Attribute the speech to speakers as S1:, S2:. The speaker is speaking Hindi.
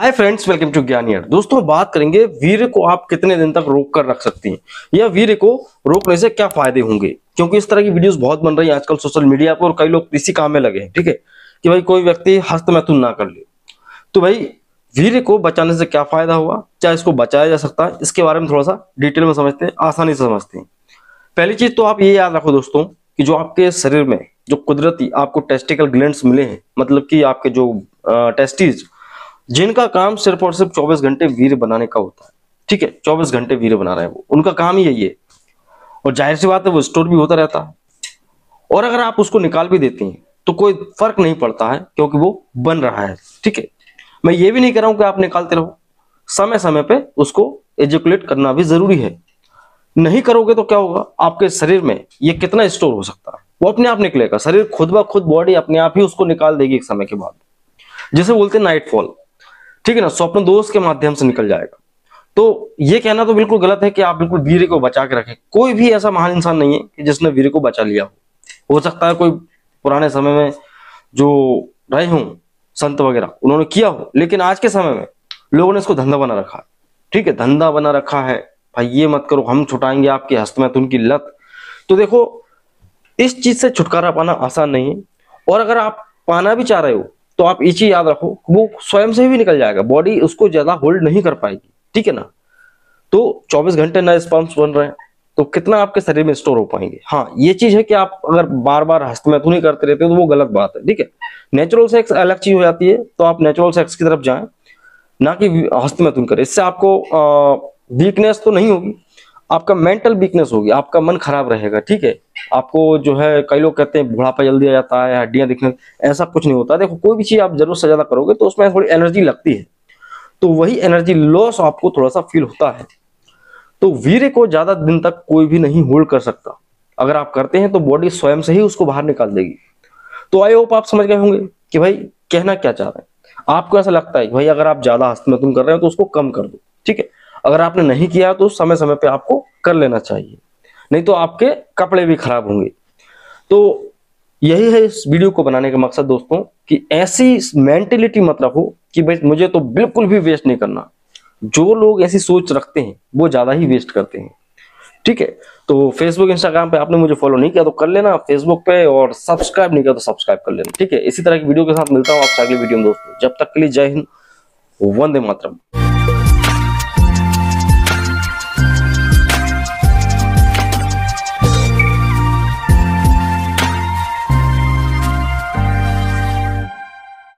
S1: हाय फ्रेंड्स वेलकम टू ज्ञानियर दोस्तों बात करेंगे वीर को आप कितने दिन तक रोक कर रख सकती हैं या वीर को रोकने से क्या फायदे होंगे क्योंकि इस तरह की वीडियोस बहुत बन रही हैं आजकल सोशल मीडिया पर और कई लोग इसी काम में लगे हैं ठीक है कि भाई कोई व्यक्ति हस्त मैथुन ना कर ले तो भाई वीर को बचाने से क्या फायदा हुआ क्या इसको बचाया जा सकता है इसके बारे में थोड़ा सा डिटेल में समझते हैं आसानी से समझते हैं पहली चीज तो आप ये याद रखो दोस्तों की जो आपके शरीर में जो कुदरती आपको टेस्टिकल ग्लैंड मिले हैं मतलब की आपके जो टेस्टीज जिनका काम सिर्फ और सिर्फ चौबीस घंटे वीर बनाने का होता है ठीक है चौबीस घंटे वीर बना रहे हैं वो उनका काम ही यही है और जाहिर सी बात है वो स्टोर भी होता रहता है और अगर आप उसको निकाल भी देती हैं तो कोई फर्क नहीं पड़ता है क्योंकि वो बन रहा है ठीक है मैं ये भी नहीं कह रहा हूं कि आप निकालते रहो समय समय पे उसको एजुकुलेट करना भी जरूरी है नहीं करोगे तो क्या होगा आपके शरीर में ये कितना स्टोर हो सकता है वो अपने आप निकलेगा शरीर खुद ब खुद बॉडी अपने आप ही उसको निकाल देगी एक समय के बाद जिसे बोलते हैं नाइटफॉल ठीक है ना स्वप्न दोष के माध्यम से निकल जाएगा तो ये कहना तो बिल्कुल गलत है कि आप बिल्कुल वीर को बचा के रखें कोई भी ऐसा महान इंसान नहीं है कि जिसने वीर को बचा लिया हो हो सकता है कोई पुराने समय में जो रहे हों संत वगैरह उन्होंने किया हो लेकिन आज के समय में लोगों ने इसको धंधा बना रखा है ठीक है धंधा बना रखा है भाई ये मत करो हम छुटाएंगे आपके हस्त में की लत तो देखो इस चीज से छुटकारा पाना आसान नहीं है और अगर आप पाना भी चाह रहे हो तो आप ये चीज याद रखो वो स्वयं से भी निकल जाएगा बॉडी उसको ज्यादा होल्ड नहीं कर पाएगी ठीक है ना तो 24 घंटे नए स्पम्स बन रहे हैं तो कितना आपके शरीर में स्टोर हो पाएंगे हाँ ये चीज है कि आप अगर बार बार हस्तमैथुन ही करते रहते तो वो गलत बात है ठीक है नेचुरल सेक्स अलग चीज हो जाती है तो आप नेचुरल सेक्स की तरफ जाए ना कि हस्तमैथुन करें इससे आपको वीकनेस तो नहीं होगी आपका मेंटल वीकनेस होगी आपका मन खराब रहेगा ठीक है आपको जो है कई लोग कहते हैं बुढ़ापा जल्दी आ जाता है हड्डियां दिखने ऐसा कुछ नहीं होता देखो कोई भी चीज आप जरूर से ज्यादा करोगे तो उसमें थोड़ी एनर्जी लगती है तो वही एनर्जी लॉस आपको थोड़ा सा फील होता है तो वीर को ज्यादा दिन तक कोई भी नहीं होल्ड कर सकता अगर आप करते हैं तो बॉडी स्वयं से ही उसको बाहर निकाल देगी तो आई होप आप समझ गए होंगे कि भाई कहना क्या चाह रहे हैं आपको ऐसा लगता है भाई अगर आप ज्यादा हस्तमतुम कर रहे हो तो उसको कम कर दो ठीक है अगर आपने नहीं किया तो समय समय पे आपको कर लेना चाहिए नहीं तो आपके कपड़े भी खराब होंगे तो यही है इस वीडियो को बनाने का मकसद दोस्तों कि ऐसी मेंटेलिटी मतलब हो कि भाई मुझे तो बिल्कुल भी वेस्ट नहीं करना जो लोग ऐसी सोच रखते हैं वो ज़्यादा ही वेस्ट करते हैं ठीक है तो फेसबुक इंस्टाग्राम पे आपने मुझे फॉलो नहीं किया तो कर लेना फेसबुक पे और सब्सक्राइब नहीं किया तो सब्सक्राइब कर लेना ठीक है इसी तरह की वीडियो के साथ मिलता हूँ आपसे अगले वीडियो में दोस्तों जब तक के लिए जय हिंद वंदे मातरम